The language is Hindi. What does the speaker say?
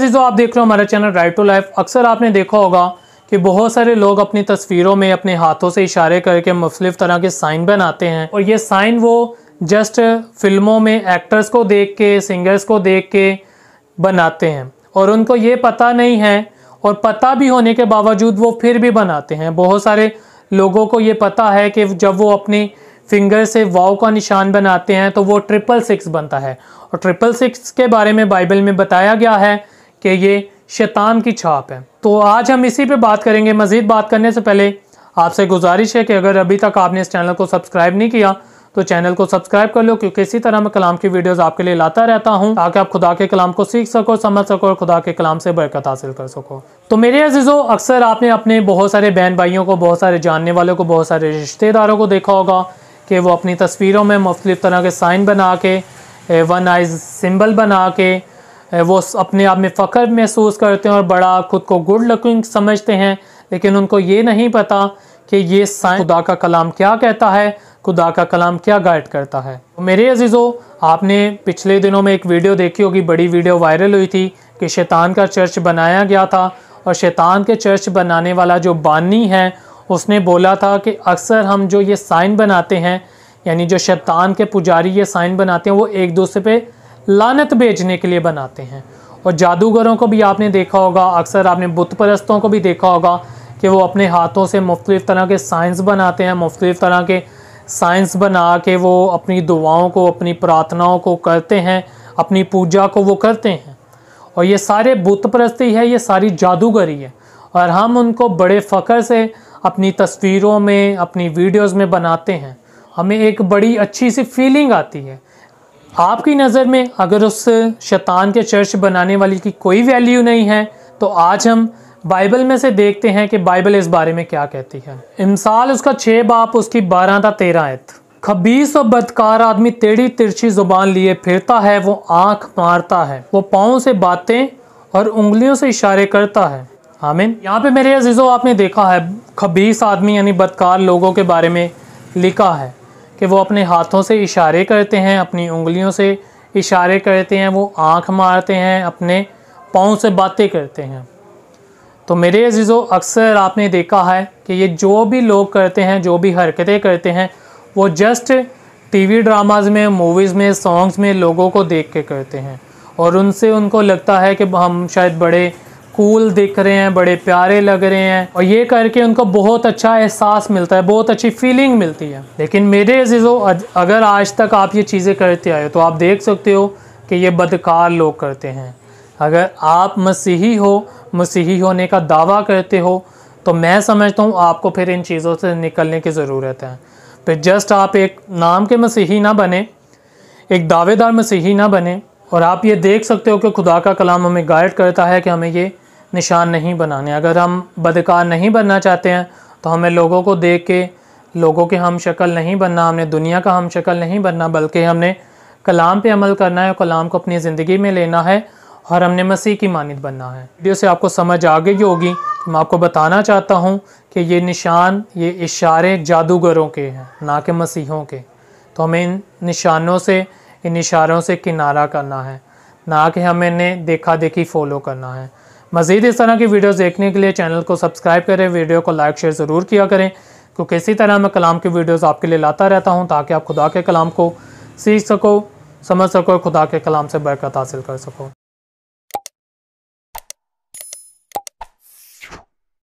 जो आप देख रहे हो हमारा चैनल राइट टू लाइफ अक्सर आपने देखा होगा कि बहुत सारे लोग अपनी तस्वीरों में अपने हाथों से इशारे करके मुख्तलिफ तरह के साइन बनाते हैं और ये साइन वो जस्ट फिल्मों में एक्टर्स को देख के सिंगर्स को देख के बनाते हैं और उनको ये पता नहीं है और पता भी होने के बावजूद वो फिर भी बनाते हैं बहुत सारे लोगों को ये पता है कि जब वो अपने फिंगर से वाव का निशान बनाते हैं तो वो ट्रिपल सिक्स बनता है और ट्रिपल सिक्स के बारे में बाइबल में बताया गया है कि ये शैतान की छाप है तो आज हम इसी पे बात करेंगे मज़ीद बात करने से पहले आपसे गुजारिश है कि अगर अभी तक आपने इस चैनल को सब्सक्राइब नहीं किया तो चैनल को सब्सक्राइब कर लो क्योंकि इसी तरह मैं कलाम की वीडियोस आपके लिए लाता रहता हूं ताकि आप खुदा के कलाम को सीख सको समझ सको और खुदा के कलाम से बरकत हासिल कर सको तो मेरे अजीज़ों अक्सर आपने अपने बहुत सारे बहन भाइयों को बहुत सारे जानने वालों को बहुत सारे रिश्तेदारों को देखा होगा कि वो अपनी तस्वीरों में मुख्तलिफ तरह के साइन बना के वन आइज सिम्बल बना के वो अपने आप में फ़ख्र महसूस करते हैं और बड़ा खुद को गुड लुकिंग समझते हैं लेकिन उनको ये नहीं पता कि ये साइंस खुदा का कलाम क्या कहता है खुदा का कलाम क्या गाइड करता है तो मेरे अजीज़ो आपने पिछले दिनों में एक वीडियो देखी होगी बड़ी वीडियो वायरल हुई थी कि शैतान का चर्च बनाया गया था और शैतान के चर्च बनाने वाला जो बानी है उसने बोला था कि अक्सर हम जो ये साइन बनाते हैं यानी जो शैतान के पुजारी ये साइन बनाते हैं वो एक दूसरे पे लानत भेजने के लिए बनाते हैं और जादूगरों को भी आपने देखा होगा अक्सर आपने बुत परस्तों को भी देखा होगा कि वो अपने हाथों से मुख्तलिफ़ तरह के साइंस बनाते हैं मुख्तलिफ़ तरह के साइंस बना के वो अपनी दुआओं को अपनी प्रार्थनाओं को करते हैं अपनी पूजा को वो करते हैं और ये सारे बुत परस्ती है ये सारी जादूगरी है और हम उनको बड़े फ़ख्र से अपनी तस्वीरों में अपनी वीडियोस में बनाते हैं हमें एक बड़ी अच्छी सी फीलिंग आती है आपकी नज़र में अगर उस शैतान के चर्च बनाने वाली की कोई वैल्यू नहीं है तो आज हम बाइबल में से देखते हैं कि बाइबल इस बारे में क्या कहती है इमसाल उसका छः बाप उसकी बारह था तेरह आयत खबीस और बदकार आदमी टेढ़ी तिरछी जुबान लिए फिरता है वो आँख मारता है वो पाँव से बातें और उंगलियों से इशारे करता है आमिन यहाँ पे मेरे अजीज़ों आपने देखा है खबीस आदमी यानी बदकार लोगों के बारे में लिखा है कि वो अपने हाथों से इशारे करते हैं अपनी उंगलियों से इशारे करते हैं वो आँख मारते हैं अपने पाँव से बातें करते हैं तो मेरे अजीज़ों अक्सर आपने देखा है कि ये जो भी लोग करते हैं जो भी हरकतें करते हैं वो जस्ट टीवी ड्रामाज में मूवीज़ में सॉन्ग्स में लोगों को देख के करते हैं और उनसे उनको लगता है कि हम शायद बड़े कूल दिख रहे हैं बड़े प्यारे लग रहे हैं और ये करके उनको बहुत अच्छा एहसास मिलता है बहुत अच्छी फीलिंग मिलती है लेकिन मेरे अजीज़ो अगर आज तक आप ये चीज़ें करते आए हो तो आप देख सकते हो कि ये बदकार लोग करते हैं अगर आप मसीही हो मसीही होने का दावा करते हो तो मैं समझता हूँ आपको फिर इन चीज़ों से निकलने की ज़रूरत है फिर जस्ट आप एक नाम के मसीही ना बने एक दावेदार मसीही ना बने और आप ये देख सकते हो कि खुदा का कलाम हमें गाइड करता है कि हमें ये निशान नहीं बनाने अगर हम बदकार नहीं बनना चाहते हैं तो हमें लोगों को देख के लोगों के हम शक्ल नहीं बनना हमने दुनिया का हम शक्ल नहीं बनना बल्कि हमने कलाम पे अमल करना है और कलाम को अपनी ज़िंदगी में लेना है और हमने मसीह की मानद बनना है वीडियो से आपको समझ आ गई होगी तो मैं आपको बताना चाहता हूँ कि ये निशान ये इशारे जादूगरों के हैं ना कि मसीहों के तो हमें इन निशानों से इन इशारों से किनारा करना है ना कि हमें इन्हें देखा देखी फॉलो करना है मज़ीद इस तरह की वीडियो देखने के लिए चैनल को सब्सक्राइब करें वीडियो को लाइक शेयर ज़रूर किया करें क्योंकि इसी तरह मैं कलाम की वीडियोज़ आपके लिए लाता रहता हूँ ताकि आप खुदा के कलाम को सीख सको समझ सको खुदा के कलाम से बरकत हासिल कर सको